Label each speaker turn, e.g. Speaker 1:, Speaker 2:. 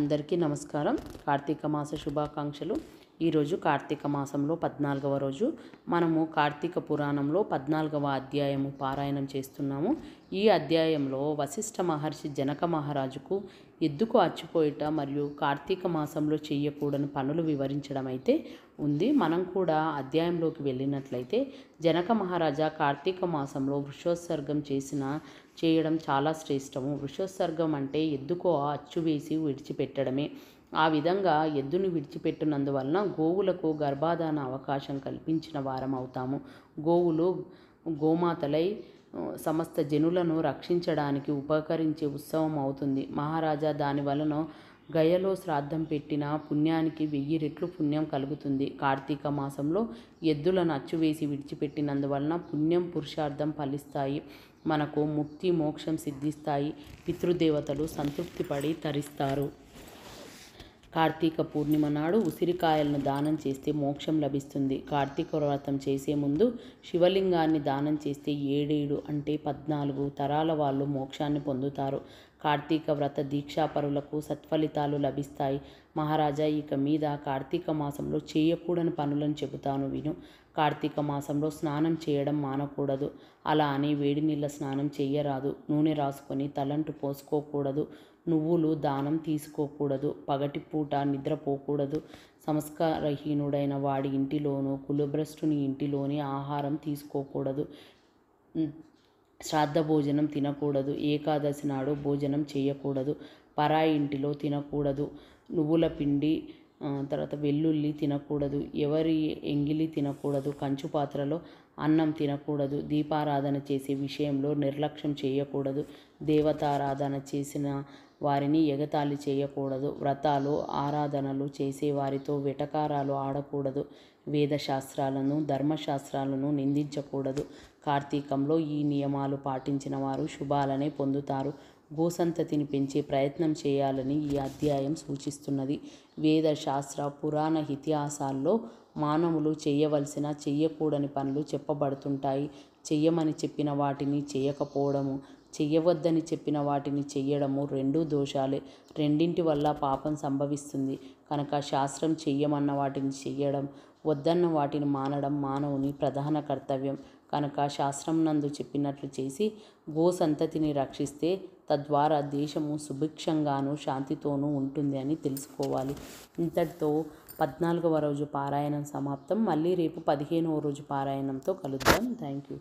Speaker 1: అందరికీ నమస్కారం కార్తీక మాస శుభాకాంక్షలు ఈరోజు కార్తీక మాసంలో పద్నాలుగవ రోజు మనము కార్తీక పురాణంలో పద్నాలుగవ అధ్యాయము పారాయణం చేస్తున్నాము ఈ అధ్యాయంలో వశిష్ఠ మహర్షి జనక మహారాజుకు ఎద్దుకు అచ్చిపోయిట మరియు కార్తీక మాసంలో చేయకూడని పనులు వివరించడం అయితే ఉంది మనం కూడా అధ్యాయంలోకి వెళ్ళినట్లయితే జనక మహారాజా కార్తీక మాసంలో వృషోత్సర్గం చేసిన చేయడం చాలా శ్రేష్టము వృషోత్సర్గం అంటే ఎద్దుకో అచ్చు వేసి విడిచిపెట్టడమే ఆ విధంగా ఎద్దును విడిచిపెట్టినందువలన గోవులకు గర్భాధాన అవకాశం కల్పించిన వారమవుతాము గోవులు గోమాతలై సమస్త జనులను రక్షించడానికి ఉపకరించే ఉత్సవం అవుతుంది మహారాజా దాని వలన గయలో శ్రాద్ధం పెట్టిన పుణ్యానికి వెయ్యి రెట్లు పుణ్యం కలుగుతుంది కార్తీక మాసంలో ఎద్దులను అచ్చువేసి విడిచిపెట్టినందువలన పుణ్యం పురుషార్థం ఫలిస్తాయి మనకు ముక్తి మోక్షం సిద్ధిస్తాయి పితృదేవతలు సంతృప్తిపడి తరిస్తారు కార్తీక పూర్ణిమ నాడు ఉసిరికాయలను దానం చేస్తే మోక్షం లభిస్తుంది కార్తీక వ్రతం చేసే ముందు శివలింగాన్ని దానం చేస్తే ఏడేడు అంటే పద్నాలుగు తరాల వాళ్ళు మోక్షాన్ని పొందుతారు కార్తీక వ్రత దీక్షాపరులకు సత్ఫలితాలు లభిస్తాయి మహారాజా ఇక మీద కార్తీక మాసంలో చేయకూడని పనులను చెబుతాను విను కార్తీక మాసంలో స్నానం చేయడం మానకూడదు అలా అని వేడి నీళ్ళ స్నానం చేయరాదు నూనె రాసుకొని తలంటు పోసుకోకూడదు నువ్వులు దానం తీసుకోకూడదు పగటి పూట నిద్రపోకూడదు సంస్కారహీనుడైన వాడి ఇంటిలోనూ కులభ్రష్టుని ఇంటిలోని ఆహారం తీసుకోకూడదు శ్రాద్ధ భోజనం తినకూడదు ఏకాదశి నాడు భోజనం చేయకూడదు పరాయి ఇంటిలో తినకూడదు నువ్వుల పిండి తర్వాత వెల్లుల్లి తినకూడదు ఎవరి ఎంగిలి తినకూడదు కంచు పాత్రలో అన్నం తినకూడదు దీపారాధన చేసే విషయంలో నిర్లక్ష్యం చేయకూడదు దేవతారాధన చేసిన వారిని ఎగతాళి చేయకూడదు వ్రతాలు ఆరాధనలు చేసే వారితో వెటకారాలు ఆడకూడదు వేదశాస్త్రాలను ధర్మశాస్త్రాలను నిందించకూడదు కార్తీకంలో ఈ నియమాలు పాటించిన వారు శుభాలనే పొందుతారు గోసంతతిని పెంచే ప్రయత్నం చేయాలని ఈ అధ్యాయం సూచిస్తున్నది వేద శాస్త్ర పురాణ ఇతిహాసాల్లో మానవులు చేయవలసిన చెయ్యకూడని పనులు చెప్పబడుతుంటాయి చెయ్యమని చెప్పిన వాటిని చేయకపోవడము చెయ్యవద్దని చెప్పిన వాటిని చెయ్యడము రెండూ దోషాలే రెండింటి వల్ల పాపం సంభవిస్తుంది కనుక శాస్త్రం చెయ్యమన్న వాటిని చెయ్యడం వద్దన్న వాటిని మానడం మానవుని ప్రధాన కర్తవ్యం కనుక శాస్త్రం నందు చెప్పినట్లు చేసి గో సంతతిని రక్షిస్తే తద్వారా దేశము సుభిక్షంగాను శాంతితోనూ ఉంటుంది అని తెలుసుకోవాలి ఇంతటితో పద్నాలుగవ రోజు పారాయణం సమాప్తం మళ్ళీ రేపు పదిహేనవ రోజు పారాయణంతో కలుద్దాం థ్యాంక్ యూ